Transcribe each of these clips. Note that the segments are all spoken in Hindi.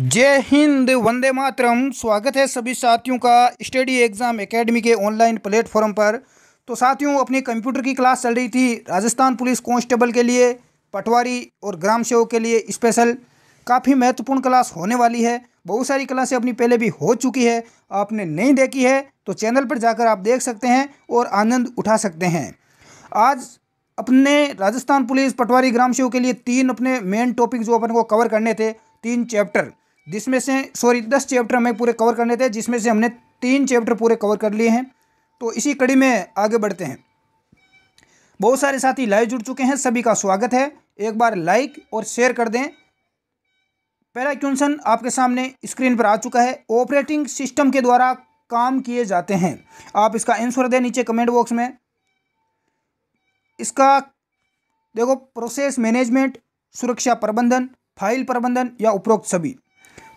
जय हिंद वंदे मातरम स्वागत है सभी साथियों का स्टडी एग्ज़ाम एकेडमी के ऑनलाइन प्लेटफॉर्म पर तो साथियों अपनी कंप्यूटर की क्लास चल रही थी राजस्थान पुलिस कांस्टेबल के लिए पटवारी और ग्राम सेवक के लिए स्पेशल काफ़ी महत्वपूर्ण क्लास होने वाली है बहुत सारी क्लासें अपनी पहले भी हो चुकी है आपने नहीं देखी है तो चैनल पर जाकर आप देख सकते हैं और आनंद उठा सकते हैं आज अपने राजस्थान पुलिस पटवारी ग्राम सेवक के लिए तीन अपने मेन टॉपिक जो अपन को कवर करने थे तीन चैप्टर जिसमें से सॉरी दस चैप्टर हमें पूरे कवर करने थे जिसमें से हमने तीन चैप्टर पूरे कवर कर लिए हैं तो इसी कड़ी में आगे बढ़ते हैं बहुत सारे साथी लाइव जुड़ चुके हैं सभी का स्वागत है एक बार लाइक और शेयर कर दें पहला क्वेश्चन आपके सामने स्क्रीन पर आ चुका है ऑपरेटिंग सिस्टम के द्वारा काम किए जाते हैं आप इसका आंसर दें नीचे कमेंट बॉक्स में इसका देखो प्रोसेस मैनेजमेंट सुरक्षा प्रबंधन फाइल प्रबंधन या उपरोक्त सभी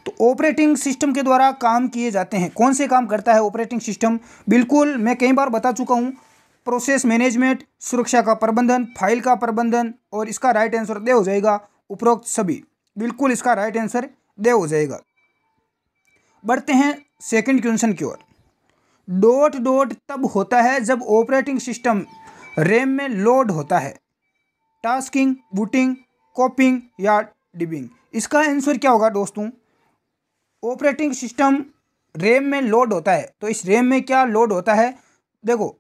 तो ऑपरेटिंग सिस्टम के द्वारा काम किए जाते हैं कौन से काम करता है ऑपरेटिंग सिस्टम बिल्कुल मैं कई बार बता चुका हूँ प्रोसेस मैनेजमेंट सुरक्षा का प्रबंधन फाइल का प्रबंधन और इसका राइट आंसर दे हो जाएगा उपरोक्त सभी बिल्कुल इसका राइट आंसर दे हो जाएगा बढ़ते हैं सेकंड क्वेश्चन की ओर डॉट डॉट तब होता है जब ऑपरेटिंग सिस्टम रैम में लोड होता है टास्किंग बूटिंग कॉपिंग या डिबिंग इसका आंसर क्या होगा दोस्तों ऑपरेटिंग सिस्टम रैम में लोड होता है तो इस रैम में क्या लोड होता है देखो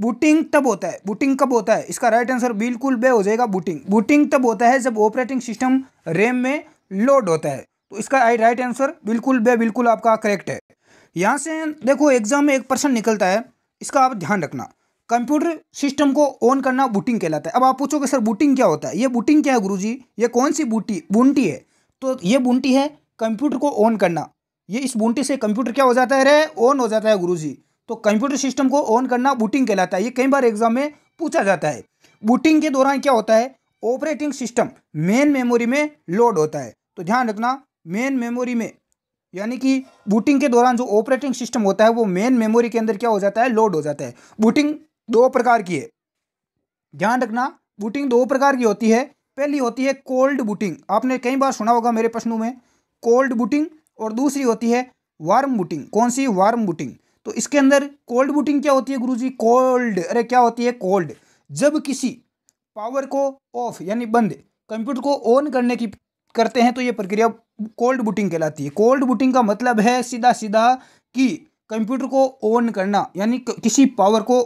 बूटिंग तब होता है बूटिंग कब होता है इसका राइट आंसर बिल्कुल बे हो जाएगा बूटिंग बूटिंग तब होता है जब ऑपरेटिंग सिस्टम रैम में लोड होता है तो इसका राइट आंसर बिल्कुल बे बिल्कुल आपका करेक्ट है यहाँ से देखो एग्जाम में एक पर्सन निकलता है इसका आप ध्यान रखना कंप्यूटर सिस्टम को ऑन करना बूटिंग कहलाता है अब आप पूछोगे सर बूटिंग क्या होता है ये बूटिंग क्या है गुरुजी ये कौन सी बूटी बूंटी है तो ये बूंटी है कंप्यूटर को ऑन करना ये इस बूंटी से कंप्यूटर क्या हो जाता है रे ऑन हो जाता है गुरुजी तो कंप्यूटर सिस्टम को ऑन करना बूटिंग कहलाता है ये कई बार एग्जाम में पूछा जाता है बूटिंग के दौरान क्या होता है ऑपरेटिंग सिस्टम मेन मेमोरी में लोड होता है तो ध्यान रखना मेन मेमोरी में यानी कि बूटिंग के दौरान जो ऑपरेटिंग सिस्टम होता है वो मेन मेमोरी के अंदर क्या हो जाता है लोड हो जाता है बूटिंग दो प्रकार की है ध्यान रखना बूटिंग दो प्रकार की होती है पहली होती है कोल्ड बूटिंग आपने कई बार सुना होगा मेरे प्रश्नों में कोल्ड बुटिंग और दूसरी होती है वार्म बुटिंग कौन सी वार्म बुटिंग तो इसके अंदर कोल्ड बुटिंग क्या होती है गुरुजी कोल्ड अरे क्या होती है कोल्ड जब किसी पावर को ऑफ यानी बंद कंप्यूटर को ऑन करने की करते हैं तो ये प्रक्रिया कोल्ड बुटिंग कहलाती है कोल्ड बुटिंग का मतलब है सीधा सीधा कि कंप्यूटर को ऑन करना यानी किसी पावर को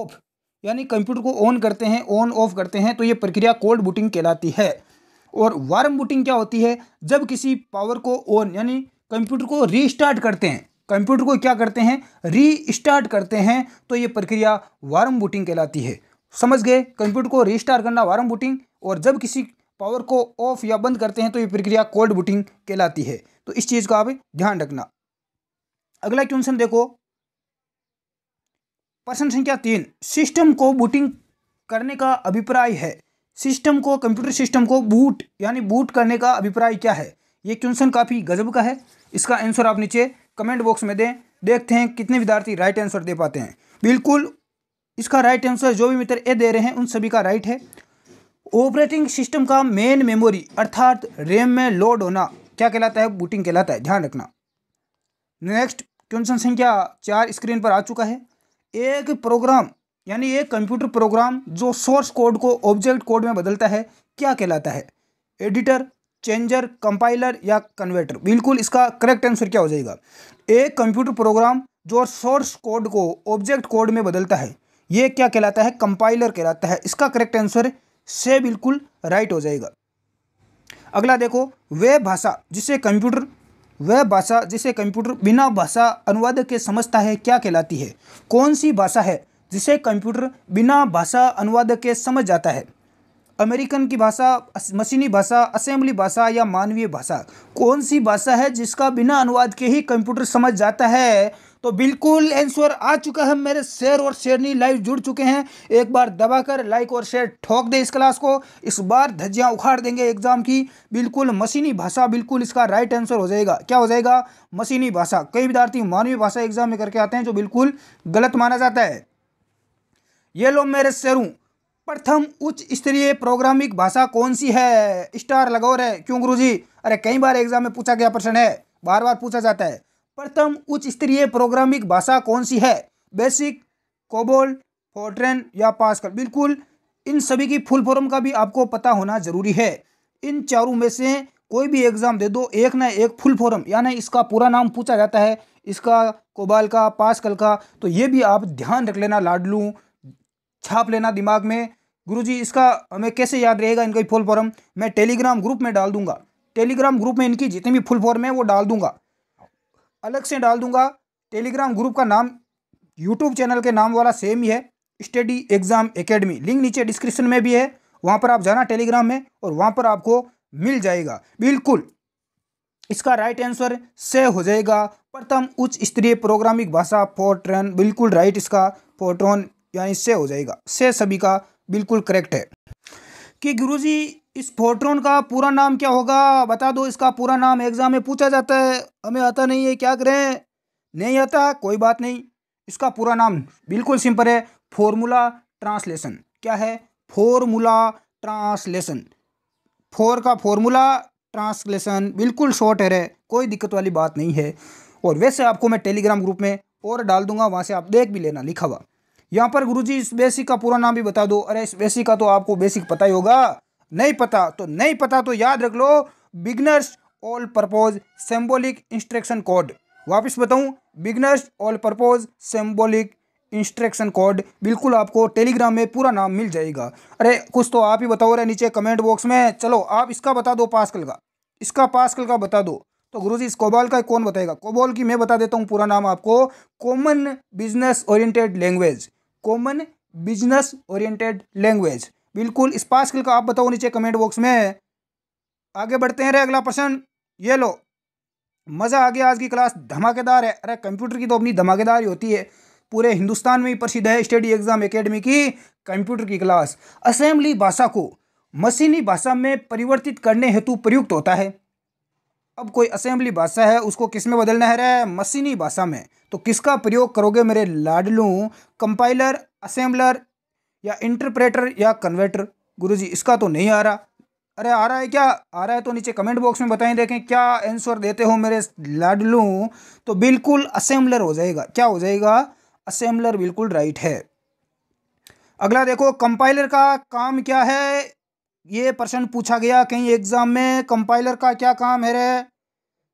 ऑफ यानी कंप्यूटर को ऑन करते हैं ऑन ऑफ करते हैं तो ये प्रक्रिया कोल्ड बुटिंग कहलाती है और वार्म बूटिंग क्या होती है जब किसी पावर को ऑन यानी कंप्यूटर को रीस्टार्ट करते हैं कंप्यूटर को क्या करते हैं रीस्टार्ट करते हैं तो ये प्रक्रिया वार्म बूटिंग कहलाती है समझ गए कंप्यूटर को रीस्टार्ट करना वार्म बूटिंग और जब किसी पावर को ऑफ या बंद करते हैं तो ये प्रक्रिया कोल्ड बूटिंग कहलाती है तो इस चीज़ का आप ध्यान रखना अगला क्वेश्चन देखो प्रश्न संख्या तीन सिस्टम को बूटिंग करने का अभिप्राय है सिस्टम को कंप्यूटर सिस्टम को बूट यानी बूट करने का अभिप्राय क्या है ये क्वेश्चन काफ़ी गजब का है इसका आंसर आप नीचे कमेंट बॉक्स में दें देखते हैं कितने विद्यार्थी राइट आंसर दे पाते हैं बिल्कुल इसका राइट आंसर जो भी मित्र ए दे रहे हैं उन सभी का राइट है ऑपरेटिंग सिस्टम का मेन मेमोरी अर्थात रैम में लोड होना क्या कहलाता है बूटिंग कहलाता है ध्यान रखना नेक्स्ट क्वेश्चन संख्या चार स्क्रीन पर आ चुका है एक प्रोग्राम यानी एक कंप्यूटर प्रोग्राम जो सोर्स कोड को ऑब्जेक्ट कोड में बदलता है क्या कहलाता है एडिटर चेंजर कंपाइलर या कन्वर्टर बिल्कुल इसका करेक्ट आंसर क्या हो जाएगा एक कंप्यूटर प्रोग्राम जो सोर्स कोड को ऑब्जेक्ट कोड में बदलता है ये क्या कहलाता है कंपाइलर कहलाता है इसका करेक्ट आंसर से बिल्कुल राइट हो जाएगा अगला देखो वह भाषा जिसे कंप्यूटर वह भाषा जिसे कंप्यूटर बिना भाषा अनुवादक के समझता है क्या कहलाती है कौन सी भाषा है जिसे कंप्यूटर बिना भाषा अनुवाद के समझ जाता है अमेरिकन की भाषा मशीनी भाषा असेंबली भाषा या मानवीय भाषा कौन सी भाषा है जिसका बिना अनुवाद के ही कंप्यूटर समझ जाता है तो बिल्कुल आंसर आ चुका है मेरे शेयर और शेरनी लाइव जुड़ चुके हैं एक बार दबाकर लाइक और शेयर ठोक दे इस क्लास को इस बार धज्जियाँ उखाड़ देंगे एग्जाम की बिल्कुल मशीनी भाषा बिल्कुल इसका राइट आंसर हो जाएगा क्या हो जाएगा मशीनी भाषा कई विद्यार्थी मानवीय भाषा एग्जाम में करके आते हैं जो बिल्कुल गलत माना जाता है ये लो मेरे शेरू प्रथम उच्च स्तरीय प्रोग्रामिक भाषा कौन सी है स्टार लगाओ रे क्यों गुरु जी अरे कई बार एग्जाम में पूछा गया प्रश्न है बार बार पूछा जाता है प्रथम उच्च स्तरीय प्रोग्रामिक भाषा कौन सी है बेसिक कोबोल फोर्ट्रेन या पास्कल बिल्कुल इन सभी की फुल फॉर्म का भी आपको पता होना जरूरी है इन चारों में से कोई भी एग्जाम दे दो एक ना एक फुल फॉर्म यानी इसका पूरा नाम पूछा जाता है इसका कोबाल का पास्कल का तो ये भी आप ध्यान रख लेना लाडलू छाप लेना दिमाग में गुरुजी इसका हमें कैसे याद रहेगा इनका फुल फॉर्म मैं टेलीग्राम ग्रुप में डाल दूंगा टेलीग्राम ग्रुप में इनकी जितनी भी फुल फॉर्म है वो डाल दूंगा अलग से डाल दूंगा टेलीग्राम ग्रुप का नाम यूट्यूब चैनल के नाम वाला सेम ही है स्टडी एग्ज़ाम एकेडमी लिंक नीचे डिस्क्रिप्शन में भी है वहाँ पर आप जाना टेलीग्राम में और वहाँ पर आपको मिल जाएगा बिल्कुल इसका राइट आंसर से हो जाएगा प्रथम उच्च स्तरीय प्रोग्रामिक भाषा फोर्ट्रन बिल्कुल राइट इसका फोर्ट्रॉन यानी से हो जाएगा से सभी का बिल्कुल करेक्ट है कि गुरुजी इस फोट्रॉन का पूरा नाम क्या होगा बता दो इसका पूरा नाम एग्ज़ाम में पूछा जाता है हमें आता नहीं है क्या करें नहीं आता कोई बात नहीं इसका पूरा नाम बिल्कुल सिंपल है फॉर्मूला ट्रांसलेशन क्या है फॉर्मूला ट्रांसलेशन फोर का फॉर्मूला ट्रांसलेशन बिल्कुल शॉर्ट है कोई दिक्कत वाली बात नहीं है और वैसे आपको मैं टेलीग्राम ग्रुप में और डाल दूंगा वहाँ से आप देख भी लेना लिखा हुआ यहाँ पर गुरु इस बेसिक का पूरा नाम भी बता दो अरे इस बेसिक का तो आपको बेसिक पता ही होगा नहीं पता तो नहीं पता तो याद रख लो beginners all purpose symbolic instruction code वापस बताऊं beginners all purpose symbolic instruction code बिल्कुल आपको टेलीग्राम में पूरा नाम मिल जाएगा अरे कुछ तो आप ही बताओ रहे नीचे कमेंट बॉक्स में चलो आप इसका बता दो पास्कल का इसका पास्कल का बता दो तो जी इस कोबाल का कौन बताएगा कोबाल की मैं बता देता हूँ पूरा नाम आपको common business oriented language common business oriented language बिल्कुल इस पास का आप बताओ नीचे कमेंट बॉक्स में आगे बढ़ते हैं रे अगला प्रश्न ये लो मज़ा आ गया आज की क्लास धमाकेदार है अरे कंप्यूटर की तो अपनी धमाकेदार ही होती है पूरे हिंदुस्तान में ही प्रसिद्ध है स्टडी एग्जाम एकेडमी की कंप्यूटर की क्लास असेंबली भाषा को मशीनी भाषा में परिवर्तित करने हेतु प्रयुक्त होता है अब कोई असेंबली भाषा है उसको किस में बदलना है रहा है मशीनी भाषा में तो किसका प्रयोग करोगे मेरे लाडलू कंपाइलर असेंबलर या इंटरप्रेटर या कन्वर्टर गुरुजी इसका तो नहीं आ रहा अरे आ रहा है क्या आ रहा है तो नीचे कमेंट बॉक्स में बताएं देखें क्या आंसर देते हो मेरे लाडलू तो बिल्कुल असेंबलर हो जाएगा क्या हो जाएगा असेंबलर बिल्कुल राइट है अगला देखो कंपाइलर का काम क्या है ये प्रश्न पूछा गया कहीं एग्ज़ाम में कंपाइलर का क्या काम है रे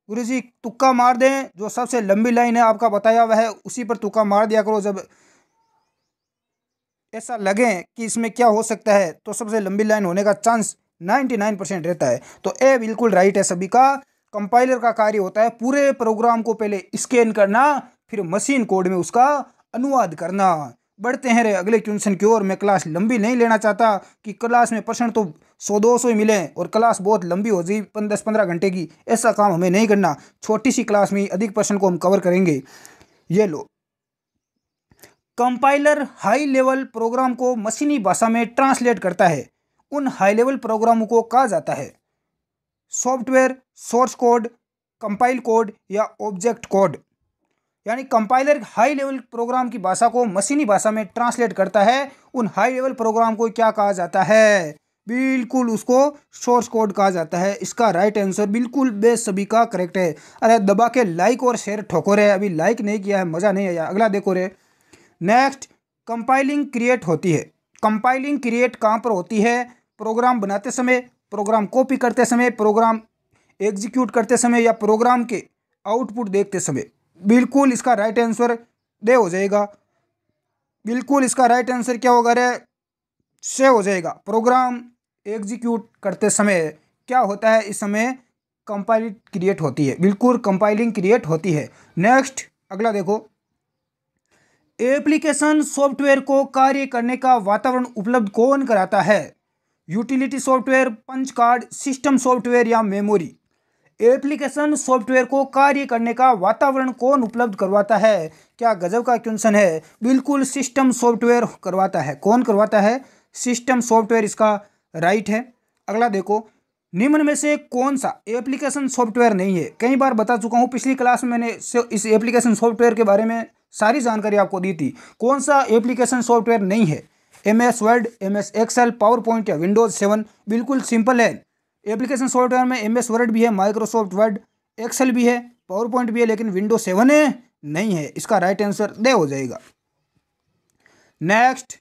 गुरु जी तुक्का मार दें जो सबसे लंबी लाइन है आपका बताया हुआ है उसी पर तुक्का मार दिया करो जब ऐसा लगे कि इसमें क्या हो सकता है तो सबसे लंबी लाइन होने का चांस नाइन्टी नाइन परसेंट रहता है तो ए बिल्कुल राइट है सभी का कंपाइलर का कार्य होता है पूरे प्रोग्राम को पहले स्कैन करना फिर मशीन कोड में उसका अनुवाद करना बढ़ते हैं रे अगले क्वेश्चन की ओर मैं क्लास लंबी नहीं लेना चाहता कि क्लास में प्रश्न तो सौ दो सौ ही मिले और क्लास बहुत लंबी हो जाए दस पंद्रह घंटे की ऐसा काम हमें नहीं करना छोटी सी क्लास में अधिक प्रश्न को हम कवर करेंगे ये लो कंपाइलर हाई लेवल प्रोग्राम को मशीनी भाषा में ट्रांसलेट करता है उन हाई लेवल प्रोग्रामों को कहा जाता है software source code compile code या ऑब्जेक्ट कोड यानी कंपाइलर हाई लेवल प्रोग्राम की भाषा को मशीनी भाषा में ट्रांसलेट करता है उन हाई लेवल प्रोग्राम को क्या कहा जाता है बिल्कुल उसको सोर्स कोड कहा जाता है इसका राइट आंसर बिल्कुल बेस सभी का करेक्ट है अरे दबा के लाइक और शेयर ठोको रहे अभी लाइक नहीं किया है मज़ा नहीं आया अगला देखो रे नेक्स्ट कंपाइलिंग क्रिएट होती है कंपाइलिंग क्रिएट कहाँ पर होती है प्रोग्राम बनाते समय प्रोग्राम कॉपी करते समय प्रोग्राम एग्जीक्यूट करते समय या प्रोग्राम के आउटपुट देखते समय बिल्कुल इसका राइट आंसर डे हो जाएगा बिल्कुल इसका राइट आंसर क्या होगा रे से हो जाएगा प्रोग्राम एग्जीक्यूट करते समय क्या होता है इस समय कंपाइल क्रिएट होती है बिल्कुल कंपाइलिंग क्रिएट होती है नेक्स्ट अगला देखो एप्लीकेशन सॉफ्टवेयर को कार्य करने का वातावरण उपलब्ध कौन कराता है utility software punch card system software या मेमोरी एप्लीकेशन सॉफ्टवेयर को कार्य करने का वातावरण कौन उपलब्ध करवाता है क्या गजब का क्वेश्चन है बिल्कुल सिस्टम सॉफ्टवेयर करवाता है कौन करवाता है सिस्टम सॉफ्टवेयर इसका राइट है अगला देखो निम्न में से कौन सा एप्लीकेशन सॉफ्टवेयर नहीं है कई बार बता चुका हूँ पिछली क्लास में मैंने इस एप्लीकेशन सॉफ्टवेयर के बारे में सारी जानकारी आपको दी थी कौन सा एप्लीकेशन सॉफ्टवेयर नहीं है M S Word M S excel power point या विंडोज़ सेवन बिल्कुल सिंपल है एप्लीकेशन सॉफ्टवेयर में एम एस वर्ड भी है माइक्रोसॉफ्ट वर्ड एक्सेल भी है पावर पॉइंट भी है लेकिन विंडो सेवन है नहीं है इसका राइट आंसर दे हो जाएगा नेक्स्ट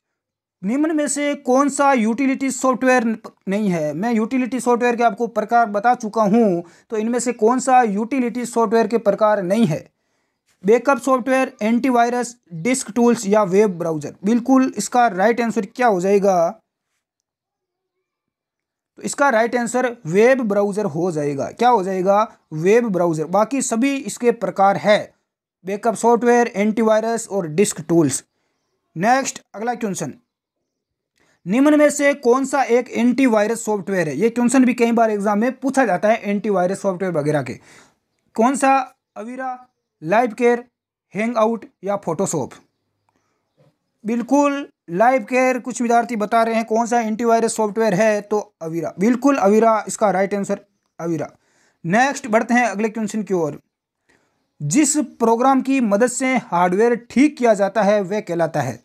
निम्न में से कौन सा यूटिलिटी सॉफ्टवेयर नहीं है मैं यूटिलिटी सॉफ्टवेयर के आपको प्रकार बता चुका हूँ तो इनमें से कौन सा यूटिलिटी सॉफ्टवेयर के प्रकार नहीं है backup software antivirus disk tools या वेब ब्राउजर बिल्कुल इसका राइट आंसर क्या हो जाएगा तो इसका राइट आंसर वेब ब्राउज़र हो जाएगा क्या हो जाएगा वेब ब्राउज़र बाकी सभी इसके प्रकार है बैकअप सॉफ्टवेयर एंटीवायरस और डिस्क टूल्स नेक्स्ट अगला क्वेश्चन निम्न में से कौन सा एक एंटीवायरस सॉफ्टवेयर है ये क्वेश्चन भी कई बार एग्जाम में पूछा जाता है एंटीवायरस सॉफ्टवेयर वगैरह के कौन सा Avira live care hang out या फोटोशॉप बिल्कुल लाइव केयर कुछ विद्यार्थी बता रहे हैं कौन सा एंटीवायरस सॉफ्टवेयर है तो अवीरा बिल्कुल अवीरा इसका राइट आंसर अविरा नेक्स्ट बढ़ते हैं अगले क्वेश्चन की ओर जिस प्रोग्राम की मदद से हार्डवेयर ठीक किया जाता है वह कहलाता है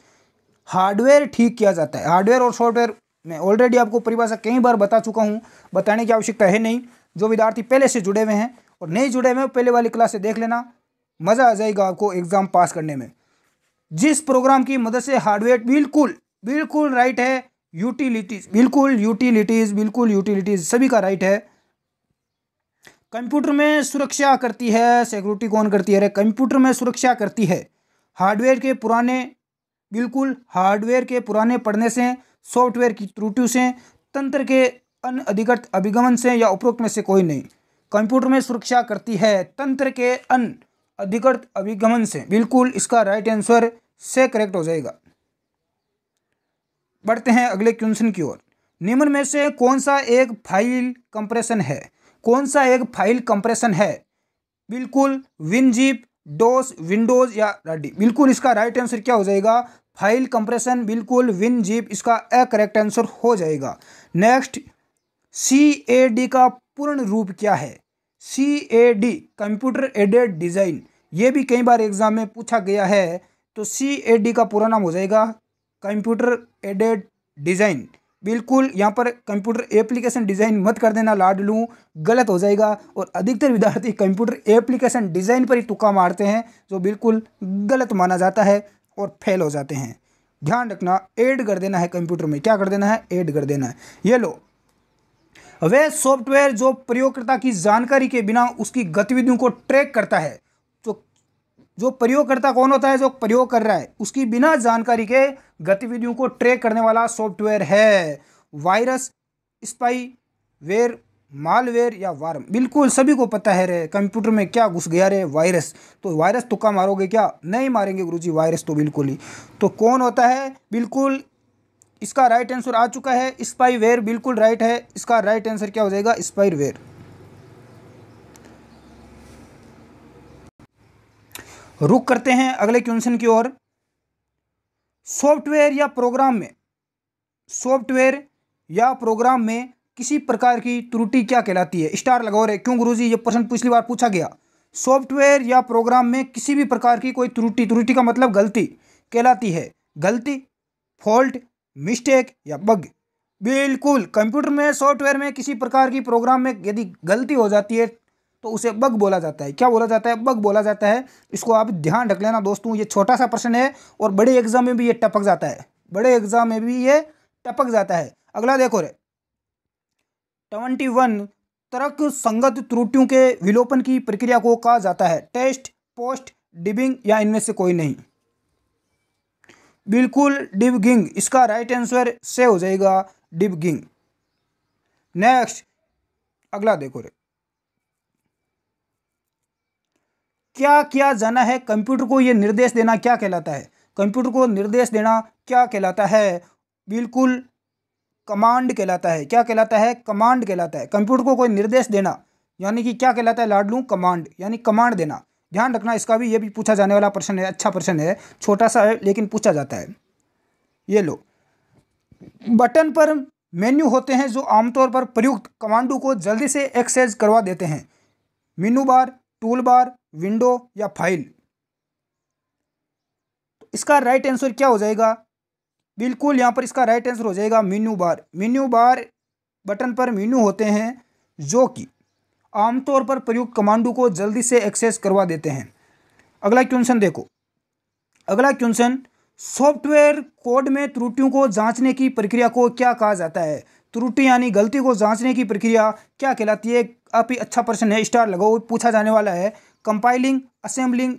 हार्डवेयर ठीक किया जाता है हार्डवेयर और सॉफ्टवेयर मैं ऑलरेडी आपको परिभाषा कई बार बता चुका हूँ बताने की आवश्यकता है नहीं जो विद्यार्थी पहले से जुड़े हुए हैं और नहीं जुड़े हुए पहले वाली क्लास से देख लेना मज़ा आ जाएगा आपको एग्ज़ाम पास करने में जिस प्रोग्राम की मदद से हार्डवेयर बिल्कुल बिल्कुल राइट है यूटिलिटीज बिल्कुल यूटिलिटीज बिल्कुल यूटिलिटीज सभी का राइट है कंप्यूटर में सुरक्षा करती है सिक्योरिटी कौन करती है अरे कंप्यूटर में सुरक्षा करती है हार्डवेयर के पुराने बिल्कुल हार्डवेयर के पुराने पढ़ने से सॉफ्टवेयर की त्रुटियों से तंत्र के अनअधिकृत अभिगमन से या उपरोक्त में से कोई नहीं कंप्यूटर में सुरक्षा करती है तंत्र के अन अधिकृत अभिगमन से बिल्कुल इसका राइट आंसर से करेक्ट हो जाएगा बढ़ते हैं अगले क्वेश्चन की ओर निम्न में से कौन सा एक फाइल कंप्रेशन है कौन सा एक फाइल कंप्रेशन है बिल्कुल विनजिप डोस विंडोज या राडी बिल्कुल इसका राइट आंसर क्या हो जाएगा फाइल कंप्रेशन बिल्कुल विन जीप इसका ए करेक्ट आंसर हो जाएगा नेक्स्ट सी ए डी का पूर्ण रूप क्या है C A D computer aided design ये भी कई बार एग्जाम में पूछा गया है तो सी ए डी का पूरा नाम हो जाएगा कंप्यूटर एडेड डिज़ाइन बिल्कुल यहाँ पर कंप्यूटर एप्लीकेशन डिज़ाइन मत कर देना लाड लूँ गलत हो जाएगा और अधिकतर विद्यार्थी कंप्यूटर एप्लीकेशन डिज़ाइन पर ही तुक्का मारते हैं जो बिल्कुल गलत माना जाता है और फेल हो जाते हैं ध्यान रखना ऐड कर देना है कंप्यूटर में क्या कर देना है ऐड कर देना है ये लो वह सॉफ्टवेयर जो प्रयोगकर्ता की जानकारी के बिना उसकी गतिविधियों को ट्रैक करता है जो जो प्रयोगकर्ता कौन होता है जो प्रयोग कर रहा है उसकी बिना जानकारी के गतिविधियों को ट्रैक करने वाला सॉफ्टवेयर है वायरस स्पाई वेयर मालवेयर या वार्म बिल्कुल सभी को पता है रे कंप्यूटर में क्या घुस गया रे वायरस तो वायरस तुक्का मारोगे क्या नहीं मारेंगे गुरुजी वायरस तो बिल्कुल ही तो कौन होता है बिल्कुल इसका राइट आंसर आ चुका है स्पाईवेयर बिल्कुल राइट है इसका राइट आंसर क्या हो जाएगा स्पाईवेयर रुक करते हैं अगले क्वेश्चन की ओर सॉफ्टवेयर या प्रोग्राम में सॉफ्टवेयर या प्रोग्राम में किसी प्रकार की त्रुटि क्या कहलाती है स्टार लगाओ रहे क्यों गुरुजी ये प्रश्न पिछली बार पूछा गया सॉफ्टवेयर या प्रोग्राम में किसी भी प्रकार की कोई त्रुटि त्रुटि का मतलब गलती कहलाती है गलती फॉल्ट मिस्टेक या बग बिल्कुल कंप्यूटर में सॉफ्टवेयर में किसी प्रकार की प्रोग्राम में यदि गलती हो जाती है तो उसे बग बोला जाता है क्या बोला जाता है बग बोला जाता है इसको आप ध्यान रख लेना दोस्तों ये छोटा सा प्रश्न है और बड़े एग्जाम में भी ये टपक जाता है बड़े एग्जाम में भी ये टपक जाता है अगला देखो रे ट्वेंटी वन तर्क संगत त्रुटियों के विलोपन की प्रक्रिया को कहा जाता है टेस्ट पोस्ट डिबिंग या इनमें से कोई नहीं बिल्कुल डिबगिंग इसका राइट आंसर से हो जाएगा डिबगिंग नेक्स्ट अगला देखो रे क्या किया जाना है कंप्यूटर को यह निर्देश देना क्या कहलाता है कंप्यूटर को निर्देश देना क्या कहलाता है बिल्कुल कमांड कहलाता है क्या कहलाता है कमांड कहलाता है कंप्यूटर को कोई निर्देश देना यानी कि क्या कहलाता है लाडलू कमांड यानी कमांड देना ध्यान रखना इसका भी ये भी पूछा जाने वाला प्रश्न है अच्छा प्रश्न है छोटा सा है लेकिन पूछा जाता है ये लो बटन पर मेन्यू होते हैं जो आमतौर पर प्रयुक्त कमांडो को जल्दी से एक्सेस करवा देते हैं menu bar toolbar window या फाइल तो इसका राइट आंसर क्या हो जाएगा बिल्कुल यहाँ पर इसका राइट आंसर हो जाएगा menu bar menu bar button पर मेन्यू होते हैं जो कि आमतौर पर प्रयुक्त कमांडो को जल्दी से एक्सेस करवा देते हैं अगला क्वेश्चन देखो अगला क्वेश्चन सॉफ्टवेयर कोड में त्रुटियों को जांचने की प्रक्रिया को क्या कहा जाता है त्रुटि यानी गलती को जांचने की प्रक्रिया क्या कहलाती है आप ही अच्छा प्रश्न है स्टार लगाओ पूछा जाने वाला है कंपाइलिंग असेंबलिंग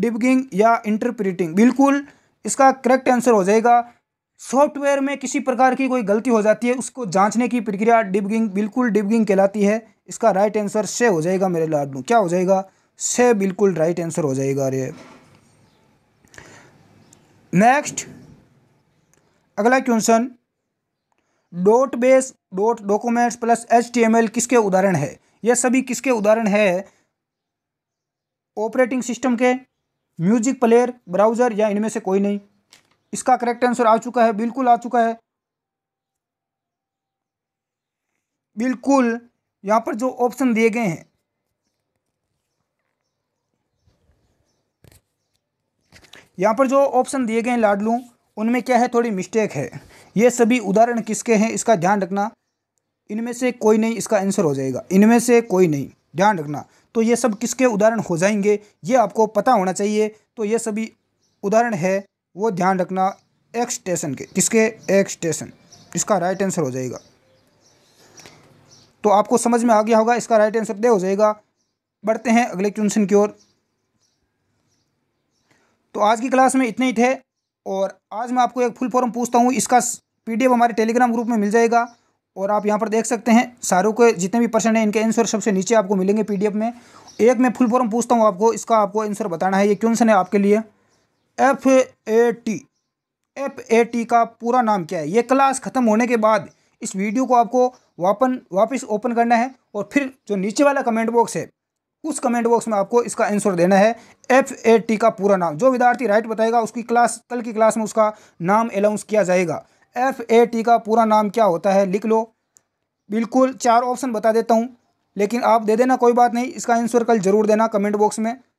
डिबगिंग या इंटरप्रिटिंग बिल्कुल इसका करेक्ट आंसर हो जाएगा सॉफ्टवेयर में किसी प्रकार की कोई गलती हो जाती है उसको जांचने की प्रक्रिया डिबगिंग बिल्कुल डिबगिंग कहलाती है इसका राइट आंसर से हो जाएगा मेरे में क्या हो जाएगा से बिल्कुल राइट आंसर हो जाएगा अरे नेक्स्ट अगला question dot base dot documents plus H T M L किसके उदाहरण है यह सभी किसके उदाहरण है ऑपरेटिंग सिस्टम के म्यूजिक प्लेयर ब्राउजर या इनमें से कोई नहीं इसका करेक्ट आंसर आ चुका है बिल्कुल आ चुका है बिल्कुल यहाँ पर जो ऑप्शन दिए गए हैं यहाँ पर जो ऑप्शन दिए गए हैं लाडलू उनमें क्या है थोड़ी मिस्टेक है ये सभी उदाहरण किसके हैं इसका ध्यान रखना इनमें से कोई नहीं इसका आंसर हो जाएगा इनमें से कोई नहीं ध्यान रखना तो ये सब किसके उदाहरण हो जाएंगे ये आपको पता होना चाहिए तो ये सभी उदाहरण है वो ध्यान रखना एक्सटेशन के किसके एक्सटेशन इसका राइट आंसर हो जाएगा तो आपको समझ में आ गया होगा इसका राइट आंसर दे हो जाएगा बढ़ते हैं अगले क्वेश्चन की ओर तो आज की क्लास में इतने ही थे और आज मैं आपको एक फुल फॉर्म पूछता हूँ इसका पीडीएफ हमारे टेलीग्राम ग्रुप में मिल जाएगा और आप यहाँ पर देख सकते हैं सारों के जितने भी प्रश्न हैं इनके आंसर सबसे नीचे आपको मिलेंगे पीडीएफ में एक मैं फुल फॉर्म पूछता हूँ आपको इसका आपको आंसर बताना है ये क्वेश्चन है आपके लिए F A T F A T का पूरा नाम क्या है ये क्लास ख़त्म होने के बाद इस वीडियो को आपको वापन वापस ओपन करना है और फिर जो नीचे वाला कमेंट बॉक्स है उस कमेंट बॉक्स में आपको इसका आंसर देना है एफ ए टी का पूरा नाम जो विद्यार्थी राइट बताएगा उसकी क्लास कल की क्लास में उसका नाम अनाउंस किया जाएगा एफ ए टी का पूरा नाम क्या होता है लिख लो बिल्कुल चार ऑप्शन बता देता हूँ लेकिन आप दे देना कोई बात नहीं इसका आंसर कल जरूर देना कमेंट बॉक्स में